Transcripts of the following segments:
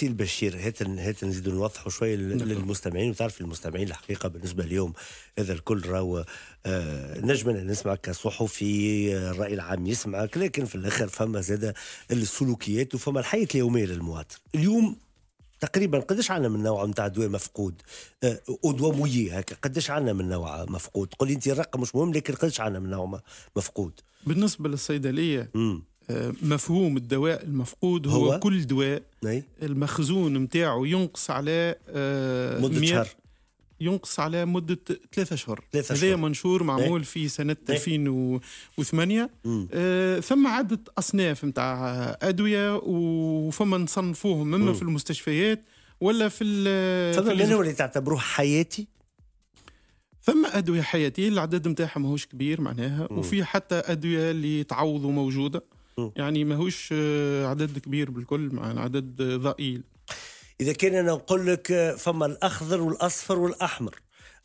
سي البشير هات هات نزيدوا نوضحوا شويه نعم. للمستمعين وتعرف المستمعين الحقيقه بالنسبه اليوم هذا الكل راهو آه، نجمنا نسمع كصحفي آه، الراي العام يسمعك لكن في الاخر فما زاد السلوكيات وفما الحياه اليوميه للمواطن اليوم تقريبا قداش عندنا من نوع نتاع دواء مفقود آه، ادويه مويي هكا قداش عندنا من نوع مفقود قولي انت الرقم مش مهم لكن قداش عندنا من نوع مفقود بالنسبه للصيدليه مم. آه، مفهوم الدواء المفقود هو, هو كل دواء نعم. المخزون نتاعو ينقص على آه، مدة شهر ينقص على مدة ثلاثة أشهر هذا منشور معمول نعم. في سنة 2008 نعم. آه ثم عدة أصناف نتاع أدوية وفما نصنفوهم إما في المستشفيات ولا في ال آه، فما منهم اللي تعتبروه حياتي؟ ثم أدوية حياتية العدد نتاعها ماهوش كبير معناها مم. وفي حتى أدوية اللي تعوض موجودة يعني ماهوش آه، عدد كبير بالكل مع عدد آه، ضئيل اذا كان انا نقول لك آه، فما الاخضر والاصفر والاحمر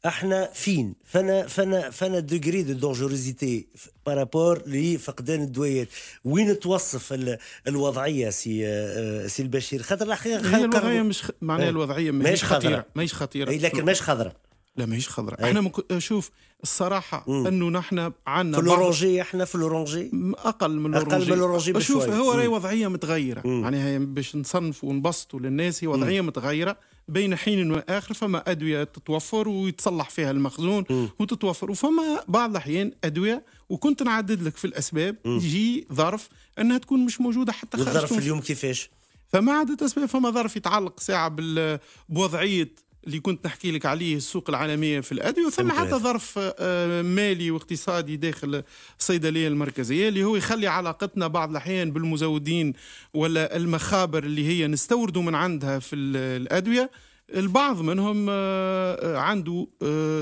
احنا فين فانا فانا فانا دوغري دو دونجوريزيتي بارابور لفقدان الدويات وين توصف الوضعيه سي سي البشير خاطر الحقيقه الوضعيه مش خ... معناها إيه. الوضعيه ماهيش خطيره ماهيش خطيره إيه، لكن ماهيش خضراء لا ماهيش خضراء إيه. احنا مك... شوف الصراحه مم. انه نحن عندنا في الاورانجي احنا في الاورانجي اقل من الاورانجي اقل من الاورانجي شوف هو راهي وضعيه متغيره معناها يعني باش نصنف ونبسطوا للناس هي وضعيه مم. متغيره بين حين واخر فما ادويه تتوفر ويتصلح فيها المخزون مم. وتتوفر وفما بعض الاحيان ادويه وكنت نعدد لك في الاسباب مم. يجي ظرف انها تكون مش موجوده حتى خارج الظرف اليوم كيفاش؟ فما عدة اسباب فما ظرف يتعلق ساعه بوضعيه اللي كنت نحكي لك عليه السوق العالميه في الادويه ثم حتى ظرف آه، مالي واقتصادي داخل الصيدليه المركزيه اللي هو يخلي علاقتنا بعض الاحيان بالمزودين ولا المخابر اللي هي نستوردوا من عندها في الادويه البعض منهم آه، آه، عنده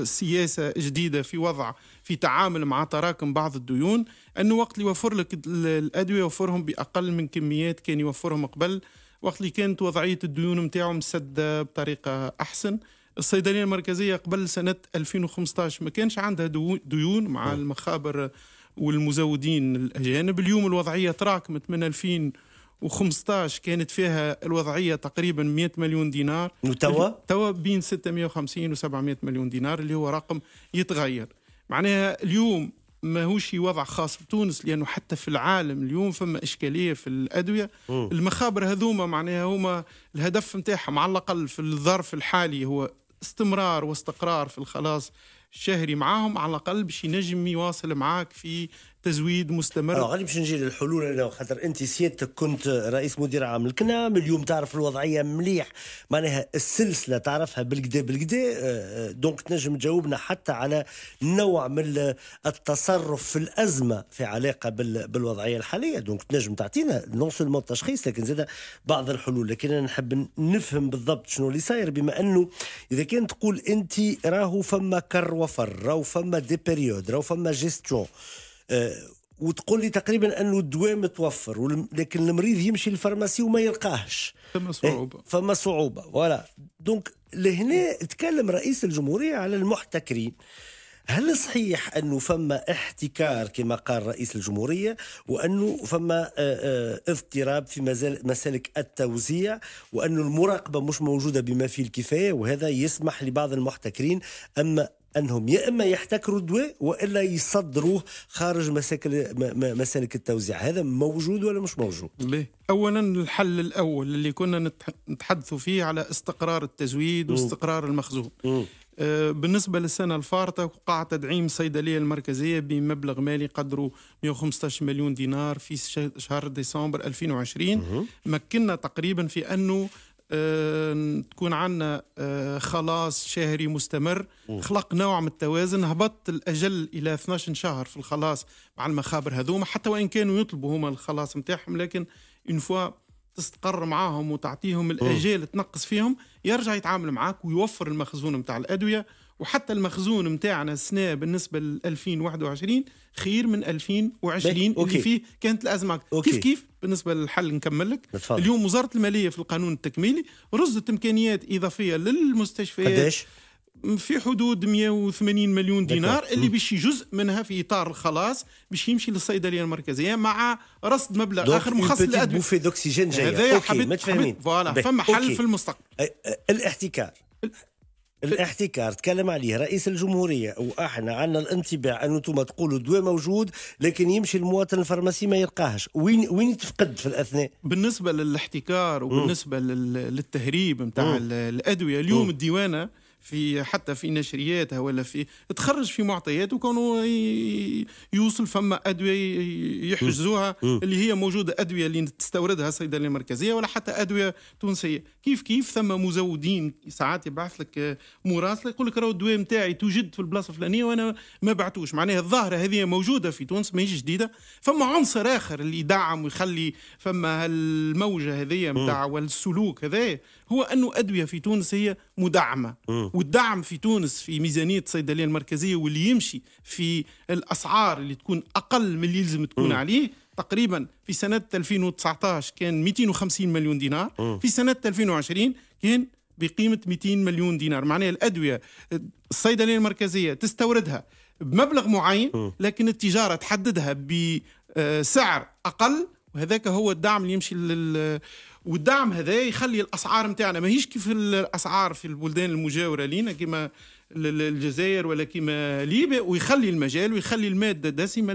سياسه جديده في وضع في تعامل مع تراكم بعض الديون انه وقت اللي يوفر لك الادويه يوفرهم باقل من كميات كان يوفرهم قبل وقت اللي كانت وضعيه الديون نتاعو مسده بطريقه احسن الصيدليه المركزيه قبل سنه 2015 ما كانش عندها ديون مع نعم. المخابر والمزودين الاجانب اليوم الوضعيه تراكمت من 2000 و15 كانت فيها الوضعيه تقريبا 100 مليون دينار وتوا توا بين 650 و 700 مليون دينار اللي هو رقم يتغير معناها اليوم ماهوش وضع خاص بتونس لانه حتى في العالم اليوم فما اشكاليه في الادويه أوه. المخابر هذوما معناها هما الهدف نتاعهم على الاقل في الظرف الحالي هو استمرار واستقرار في الخلاص الشهري معاهم على الاقل باش ينجم يواصل معاك في تزويد مستمر آه، غادي باش نجي للحلول انا خاطر انت سيادتك كنت رئيس مدير عام الكنام اليوم تعرف الوضعيه مليح معناها السلسله تعرفها بالكدا بالكدا آه، آه، دونك تنجم تجاوبنا حتى على نوع من التصرف في الازمه في علاقه بالوضعيه الحاليه دونك تنجم تعطينا نون سولمون تشخيص لكن زاد بعض الحلول لكن انا نحب نفهم بالضبط شنو اللي صاير بما انه اذا كان تقول انت راهو فما كر وفر راهو فما دي بيريود راهو فما جيستيون آه، وتقول لي تقريبا انه الدواء متوفر لكن المريض يمشي للفارماسي وما يلقاهش فما إيه، صعوبه فما صعوبه فوالا دونك لهنا تكلم رئيس الجمهوريه على المحتكرين هل صحيح انه فما احتكار كما قال رئيس الجمهوريه وانه فما آه، آه، اضطراب في مسالك التوزيع وانه المراقبه مش موجوده بما فيه الكفايه وهذا يسمح لبعض المحتكرين اما انهم يا اما يحتكروا الدواء والا يصدروه خارج مساكل مسالك التوزيع هذا موجود ولا مش موجود ليه؟ اولا الحل الاول اللي كنا نتحدثوا فيه على استقرار التزويد واستقرار المخزون آه، بالنسبة للسنة الفارطة وقع تدعيم الصيدلية المركزية بمبلغ مالي قدره 115 مليون دينار في شهر ديسمبر 2020 مكنا تقريبا في أنه آه، تكون عندنا آه، خلاص شهري مستمر خلق نوع من التوازن هبط الاجل الى 12 شهر في الخلاص مع المخابر هذوما حتى وان كانوا يطلبوا هما الخلاص نتاعهم لكن اون فوا تستقر معاهم وتعطيهم الاجال تنقص فيهم يرجع يتعامل معاك ويوفر المخزون نتاع الادويه وحتى المخزون نتاعنا السنه بالنسبه ل 2021 خير من 2020 اللي فيه كانت الازمه أوكي. كيف كيف بالنسبه للحل نكمل لك اليوم وزاره الماليه في القانون التكميلي رصدت امكانيات اضافيه للمستشفيات قديش؟ في حدود 180 مليون دينار اللي باش جزء منها في اطار الخلاص باش يمشي للصيدليه المركزيه مع رصد مبلغ اخر مخصص للادويه بوفي دوكسيجين جايه هذا حبيت فوالا فما حل في المستقبل الاحتكار الاحتكار تكلم عليه رئيس الجمهوريه واحنا عندنا الانطباع انه انتم تقولوا الدواء موجود لكن يمشي المواطن الفرماسي ما يلقاهش وين وين يتفقد في الاثناء بالنسبه للاحتكار وبالنسبه مم. للتهريب نتاع الادويه اليوم م. الديوانه في حتى في نشرياتها ولا في تخرج في معطيات وكانوا يوصل فما ادويه يحجزوها اللي هي موجوده ادويه اللي تستوردها الصيدليه المركزيه ولا حتى ادويه تونسيه كيف كيف ثم مزودين ساعات يبعث لك مراسله يقول لك راهو الدواء نتاعي توجد في البلاصه الفلانيه وانا ما بعتوش معناها الظاهره هذه موجوده في تونس ماهيش جديده فما عنصر اخر اللي يدعم ويخلي فما الموجه هذه نتاع والسلوك هذا هو أن أدوية في تونس هي مدعمة والدعم في تونس في ميزانية الصيدلية المركزية واللي يمشي في الأسعار اللي تكون أقل من اللي يلزم تكون م. عليه تقريبا في سنة 2019 كان 250 مليون دينار م. في سنة 2020 كان بقيمة 200 مليون دينار معناها الأدوية الصيدلية المركزية تستوردها بمبلغ معين لكن التجارة تحددها بسعر أقل وهذاك هو الدعم اللي يمشي لل والدعم هذا يخلي الاسعار نتاعنا ماهيش كيف الاسعار في البلدان المجاوره لينا كما الجزائر ولا كيما ليبيا ويخلي المجال ويخلي الماده دسمه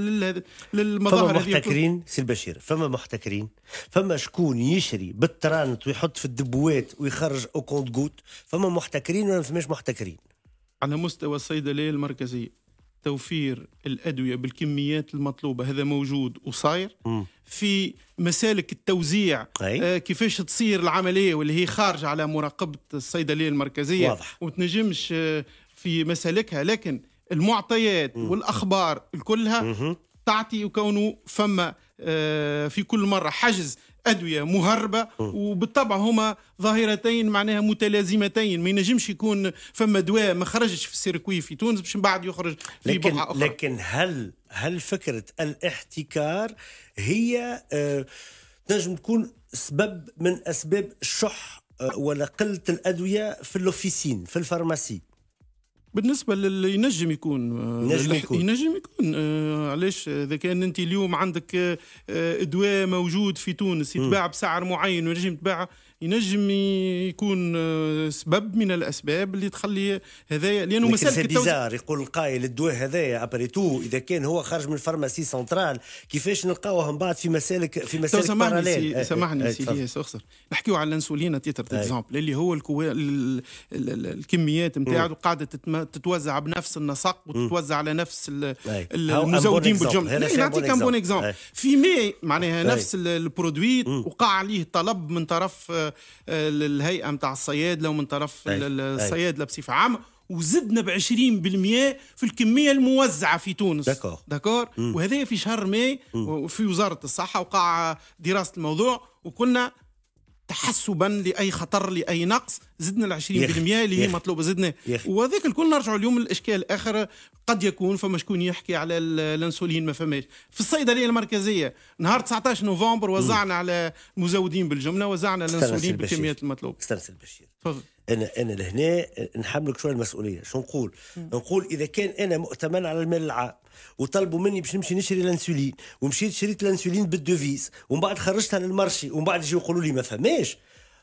للمظاهر فما محتكرين سي البشير فما محتكرين فما شكون يشري بالترانت ويحط في الدبوات ويخرج او كونت جوت فما محتكرين ولا ما فماش محتكرين على مستوى الصيدليه المركزيه توفير الادويه بالكميات المطلوبه هذا موجود وصاير في مسالك التوزيع آه كيفاش تصير العمليه واللي هي خارجه على مراقبه الصيدليه المركزيه واضح. وتنجمش آه، في مسالكها لكن المعطيات مم. والاخبار كلها تعطي وكونه فما آه، في كل مره حجز ادويه مهربه وبالطبع هما ظاهرتين معناها متلازمتين ما ينجمش يكون فما دواء ما خرجش في السيركوي في تونس باش من بعد يخرج في لكن بقعه اخرى لكن هل هل فكره الاحتكار هي آه تنجم تكون سبب من اسباب الشح آه، ولا قله الادويه في الاوفيسين في الفارماسي بالنسبه للي ينجم يكون آه، ينجم يكون ينجم يكون آه علاش اذا كان انت اليوم عندك آه دواء موجود في تونس يتباع بسعر معين وينجم يتباع ينجم يكون آه، سبب من الاسباب اللي تخلي هذايا لانه مسلك بيزار يقول القائل الدواء هذايا ابري تو اذا كان هو خرج من الفارماسي سنترال كيفاش نلقاوه من بعد في مسالك في مسالك سامحني سي إيه، سامحني إيه، سيدي اخسر نحكيو على الانسولين تيتر اكزومبل إيه. اللي هو الكميات نتاعو قاعده تتم... تتوزع بنفس النسق وتتوزع على نفس المزودين بالجمله نعطيك ان بون اكزومبل في ماي معناها نفس البرودوي وقع عليه طلب من طرف آه، الهيئه نتاع الصيادله ومن طرف الصيادله بصفه عامه وزدنا ب 20% في الكميه الموزعه في تونس داكور داكور وهذا في شهر ماي في وزاره الصحه وقع دراسه الموضوع وقلنا تحسبا لاي خطر لاي نقص زدنا ال 20% اللي هي مطلوبه زدنا وهذاك الكل نرجع اليوم لاشكال اخر قد يكون فما شكون يحكي على الانسولين ما فماش في الصيدليه المركزيه نهار 19 نوفمبر وزعنا على المزودين بالجمله وزعنا الانسولين بالكميات المطلوبه استرسل بشير انا انا لهنا نحملك شويه المسؤوليه شو نقول؟ نقول اذا كان انا مؤتمن على المال العام وطلبوا مني باش نمشي نشري الانسولين ومشيت شريت الانسولين بالدوفيز ومن بعد خرجتها للمارشي ومن بعد يجي يقولوا لي ما فماش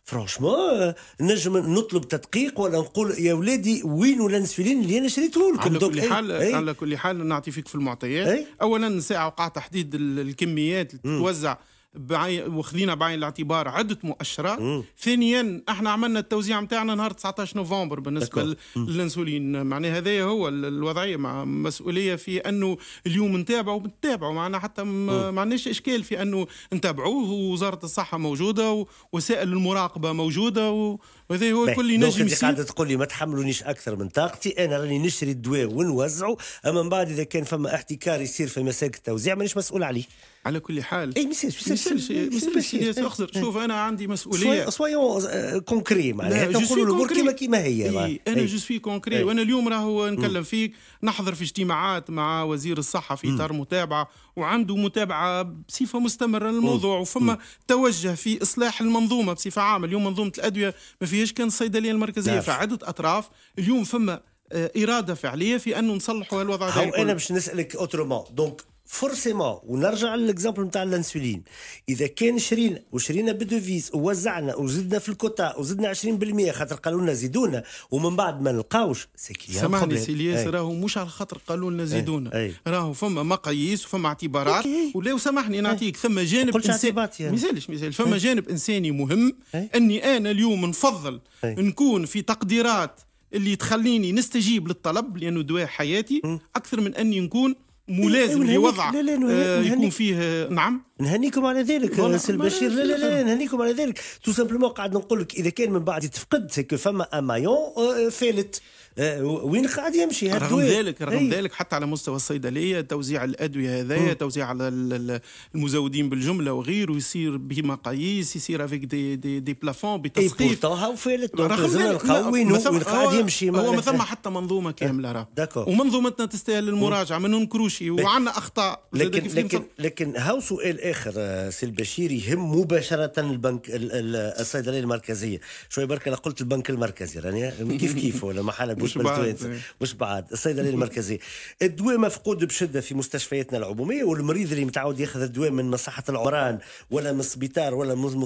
فرانشمون نجم نطلب تدقيق ولا نقول يا ولادي وين الانسولين اللي انا شريته لكم على كل إيه، حال ايه؟ على كل حال نعطي فيك في المعطيات ايه؟ اولا ساعه وقع تحديد الكميات اللي تتوزع بعين وخذينا بعين الاعتبار عده مؤشرات ثانيا احنا عملنا التوزيع نتاعنا نهار 19 نوفمبر بالنسبه للانسولين معناها هذا هو الوضعيه مع مسؤوليه في انه اليوم نتابعه ونتابعه معنا حتى ما عندناش اشكال في انه نتابعوه ووزاره الصحه موجوده ووسائل المراقبه موجوده وهذا هو كل ينجم يصير قاعده تقول لي ما تحملونيش اكثر من طاقتي انا راني نشري الدواء ونوزعه اما من بعد اذا كان فما احتكار يصير في مساك التوزيع مانيش مسؤول عليه على كل حال اي ميساج ميساج مسيرش اخزر شوف انا عندي مسؤوليه سويون كونكري آه، معناها نقولوا الامور كيما كيما هي إيه، انا جو سوي كونكري وانا اليوم راهو نكلم فيك نحضر في اجتماعات مع وزير الصحه في اطار متابعه وعنده متابعه بصفه مستمره للموضوع وفما توجه في اصلاح المنظومه بصفه عامه اليوم منظومه الادويه ما فيهاش كان الصيدليه المركزيه فعده اطراف اليوم فما آه، اراده فعليه في انه نصلحوا الوضع هذا انا باش نسالك اوترومون دونك فورسيمون ونرجع للاكزامبل نتاع الانسولين اذا كان شرينا وشرينا بدوفيز ووزعنا وزدنا في الكوتا وزدنا 20% خاطر قالوا لنا زيدونا ومن بعد ما نلقاوش سامحني الياس راهو مش على خاطر قالوا لنا زيدونا راهو فما مقاييس وفما اعتبارات ولو سامحني نعطيك ثم جانب انساني يعني. مازالش مازال فما جانب انساني مهم اني انا اليوم نفضل نكون في تقديرات اللي تخليني نستجيب للطلب لانه دواء حياتي اكثر من اني نكون ملازم إيه، لوضع لا لا آه يكون فيه آه، نعم نهنيكم على ذلك سي البشير لا لا لا نهنيكم على ذلك تو سامبلومون قاعد نقول لك اذا كان من بعد تفقد سكو فما امايون فالت آه، وين قاعد يمشي هذا رغم ذلك رغم ذلك حتى على مستوى الصيدليه توزيع الادويه هذايا توزيع على المزودين بالجمله وغيره يصير بمقاييس يصير افيك دي دي, دي بلافون بتسقيف وفالت رغم ذلك وين قاعد يمشي هو ما ثم حتى منظومه أه، كامله راه ومنظومتنا تستاهل المراجعه ما ننكروش وعندنا اخطاء لكن لكن لكن هاو سؤال اخر آه، سي البشير يهم مباشره البنك الصيدليه المركزيه شويه برك انا قلت البنك المركزي راني كيف كيف ولا محل مش بعد مش بعاد الصيدلي المركزي الدواء مفقود بشده في مستشفياتنا العموميه والمريض اللي متعود ياخذ الدواء من مصحه العمران ولا من السبيطار ولا من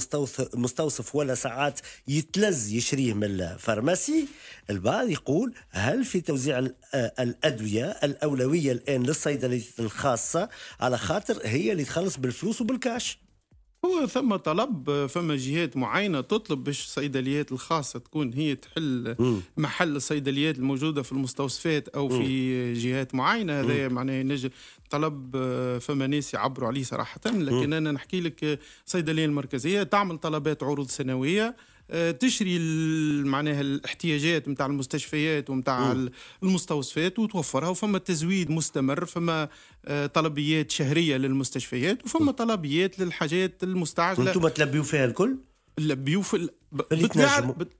مستوصف ولا ساعات يتلز يشريه من الفارماسي البعض يقول هل في توزيع آه، الادويه الاولويه الان للصيدليات الخاصه على خاطر هي اللي تخلص بالفلوس وبالكاش هو ثم طلب فما جهات معينة تطلب باش الصيدليات الخاصة تكون هي تحل م. محل الصيدليات الموجودة في المستوصفات أو في م. جهات معينة هذا معناه نجم طلب فما ناس يعبروا عليه صراحة لكن م. أنا نحكي لك الصيدلية المركزية تعمل طلبات عروض سنوية آه، تشري معناها الاحتياجات نتاع المستشفيات ونتاع المستوصفات وتوفرها وفما تزويد مستمر فما آه، طلبيات شهريه للمستشفيات وفما طلبيات للحاجات المستعجله انتم تلبيوا فيها الكل؟ لبيوا في بت...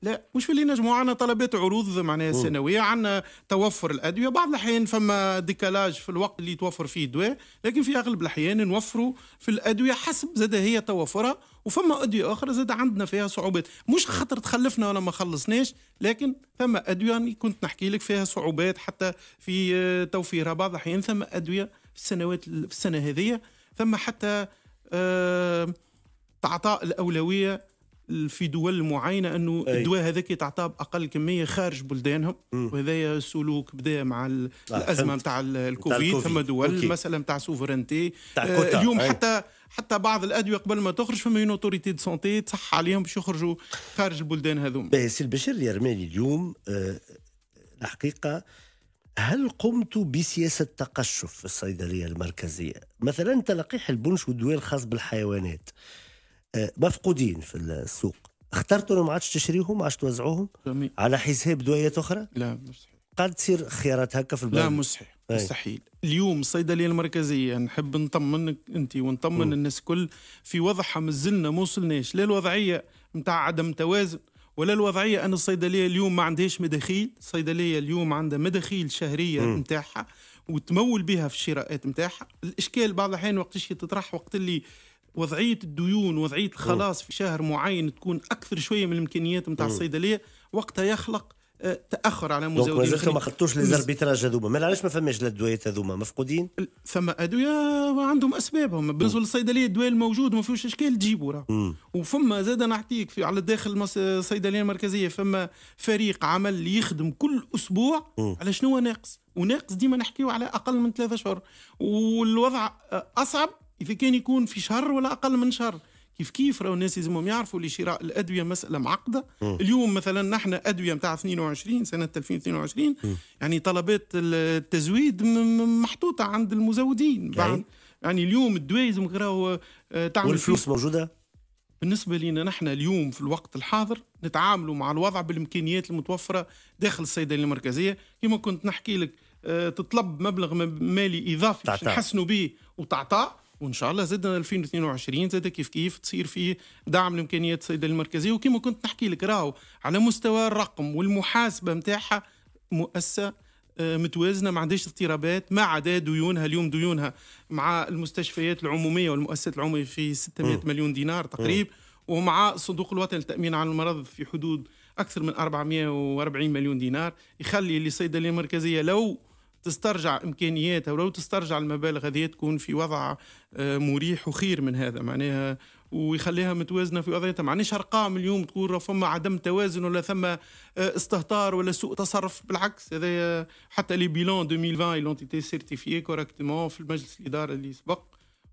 لا مش اللي نجموا عندنا طلبات عروض معناها سنويه عندنا توفر الادويه بعض الاحيان فما ديكالاج في الوقت اللي يتوفر فيه الدواء لكن في اغلب الاحيان نوفروا في الادويه حسب زاد هي توفرها وفما ادويه اخرى زاد عندنا فيها صعوبات مش خاطر تخلفنا ولا ما خلصناش لكن فما ادويه يعني كنت نحكي لك فيها صعوبات حتى في آه، توفيرها بعض الاحيان ثم ادويه في السنوات في السنه هذه ثم حتى آه تعطاء الاولويه في دول معينه انه الدواء هذاك يتعطى باقل كميه خارج بلدانهم وهذا سلوك بدا مع آه، الازمه نتاع الكوفيد ثم دول مثلا نتاع سوفرنتي آه اليوم أي. حتى حتى بعض الادويه قبل ما تخرج فما اون اوتوريتي دو سونتي تصح عليهم باش يخرجوا خارج البلدان هذوما. إيه، سي البشير اليرماني اليوم آه الحقيقه هل قمت بسياسة تقشف في الصيدلية المركزية؟ مثلا تلقيح البنش والدواء الخاص بالحيوانات مفقودين في السوق اخترتوا ما عادش تشريهم ما عادش توزعوهم جميل. على حساب دويات اخرى لا مستحيل قد تصير خيارات هكا في البلاد لا مستحيل مستحيل اليوم الصيدليه المركزيه نحب نطمنك انت ونطمن الناس كل في وضعها مازلنا ما وصلناش لا الوضعيه نتاع عدم توازن ولا الوضعيه ان الصيدليه اليوم ما عندهاش مداخيل الصيدليه اليوم عندها مداخيل شهريه نتاعها وتمول بها في الشراءات نتاعها الاشكال بعض الاحيان وقتاش تطرح وقت اللي وضعيه الديون وضعيه الخلاص في شهر معين تكون اكثر شويه من الامكانيات نتاع الصيدليه وقتها يخلق آه، تاخر على مزاوله دونك ما خدتوش لي زاربيتراج هذوما ما علاش ما فماش الدويات هذوما مفقودين ثم ادويه عندهم اسبابهم بالنسبه للصيدليه الدواء الموجود ما فيهوش اشكال تجيبو راه وفما زاد نعطيك في على داخل الصيدليه المركزيه فما فريق عمل يخدم كل اسبوع مم. على شنو ناقص وناقص ديما نحكيو على اقل من ثلاثة اشهر والوضع آه، اصعب اذا كان يكون في شهر ولا اقل من شهر كيف كيف راهو الناس لازمهم يعرفوا اللي شراء الادويه مساله معقده م. اليوم مثلا نحن ادويه نتاع 22 سنه 2022 م. يعني طلبات التزويد محطوطه عند المزودين يعني؟ بعد يعني اليوم الدواء لازم راهو آه، تعمل والفلوس موجوده بالنسبه لنا نحن اليوم في الوقت الحاضر نتعاملوا مع الوضع بالامكانيات المتوفره داخل الصيدليه المركزيه كما كنت نحكي لك آه، تطلب مبلغ مالي اضافي تحسنوا به وتعطاه وان شاء الله زدنا 2022 زاد كيف كيف تصير فيه دعم لامكانيات السيده المركزيه وكما كنت نحكي لك راهو على مستوى الرقم والمحاسبه نتاعها مؤسسه آه، متوازنه ما عندهاش اضطرابات ما عدا ديونها اليوم ديونها مع المستشفيات العموميه والمؤسسات العموميه في 600 م. مليون دينار تقريبا ومع الصندوق الوطني للتامين على المرض في حدود اكثر من 440 مليون دينار يخلي للصيدليه المركزيه لو تسترجع امكانياتها ولو تسترجع المبالغ هذه تكون في وضع آه، مريح وخير من هذا معناها ويخليها متوازنه في وضعيتها معناش ارقام اليوم تقول فما عدم توازن ولا ثم آه، استهتار ولا سوء تصرف بالعكس هذا حتى لي بيلون 2020 تي سيرتيفي كوريكتومون في المجلس الاداره اللي سبق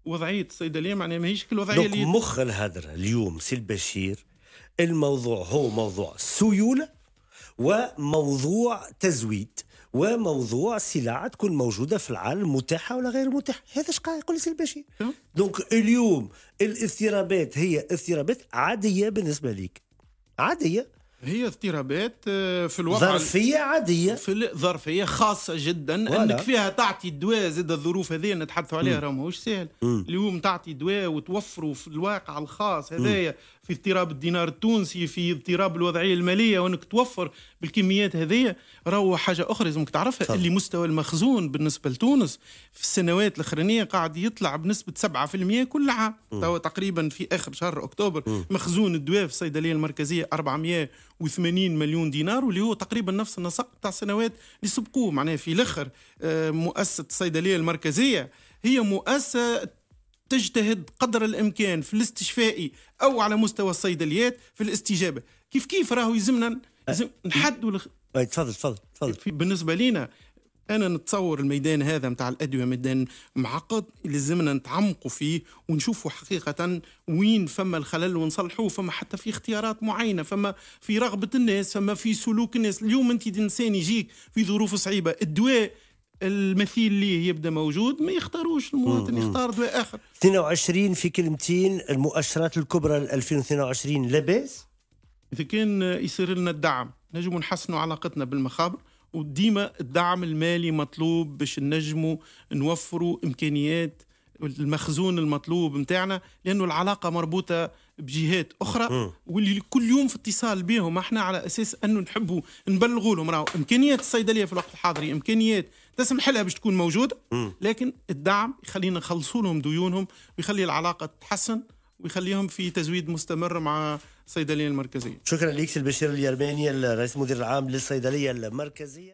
وضعيه الصيدليه معناها ماهيش الوضعيه اللي مخ الهدره اليوم سي البشير الموضوع هو موضوع سيوله وموضوع تزويد وموضوع السلع تكون موجوده في العالم متاحه ولا غير متاحه هذا اش قاعد يقول سي دونك اليوم الاضطرابات هي اضطرابات عاديه بالنسبه ليك عاديه هي اضطرابات آه، في الوضع ظرفية عادية في ظرفية خاصة جدا ولا. انك فيها تعطي الدواء زاد الظروف هذه نتحدثوا عليها راه ماهوش سهل اليوم تعطي دواء وتوفروا في الواقع الخاص هذايا في اضطراب الدينار التونسي في اضطراب الوضعية المالية وانك توفر بالكميات هذه راهو حاجة أخرى لازمك تعرفها صح. اللي مستوى المخزون بالنسبة لتونس في السنوات الأخرانية قاعد يطلع بنسبة 7% كل عام تقريبا في آخر شهر أكتوبر م. مخزون الدواء في الصيدلية المركزية 400 80 مليون دينار واللي هو تقريبا نفس النسق تاع السنوات اللي سبقوه معناها في الاخر آه، مؤسسه الصيدليه المركزيه هي مؤسسه تجتهد قدر الامكان في الاستشفائي او على مستوى الصيدليات في الاستجابه كيف كيف راهو يلزمنا أه، نحدوا أه، تفضل تفضل تفضل بالنسبه لينا انا نتصور الميدان هذا نتاع الادويه ميدان معقد لازمنا نتعمقوا فيه ونشوفوا حقيقه وين فما الخلل ونصلحوه فما حتى في اختيارات معينه فما في رغبه الناس فما في سلوك الناس اليوم انت انسان يجيك في ظروف صعيبه الدواء المثيل ليه يبدا موجود ما يختاروش المواطن يختار دواء اخر 22 في كلمتين المؤشرات الكبرى 2022 لاباس اذا كان يصير لنا الدعم نجم نحسنوا علاقتنا بالمخابر وديما الدعم المالي مطلوب باش نجموا نوفروا امكانيات المخزون المطلوب نتاعنا لانه العلاقه مربوطه بجهات اخرى واللي كل يوم في اتصال بهم احنا على اساس انه نحبوا نبلغوا لهم راهو امكانيات الصيدليه في الوقت الحاضري امكانيات تسمح لها باش تكون موجوده لكن الدعم يخلينا نخلصوا لهم ديونهم ويخلي العلاقه تتحسن ويخليهم في تزويد مستمر مع الصيدليه المركزيه شكرا لك البشير اليرباني الرئيس المدير العام للصيدليه المركزيه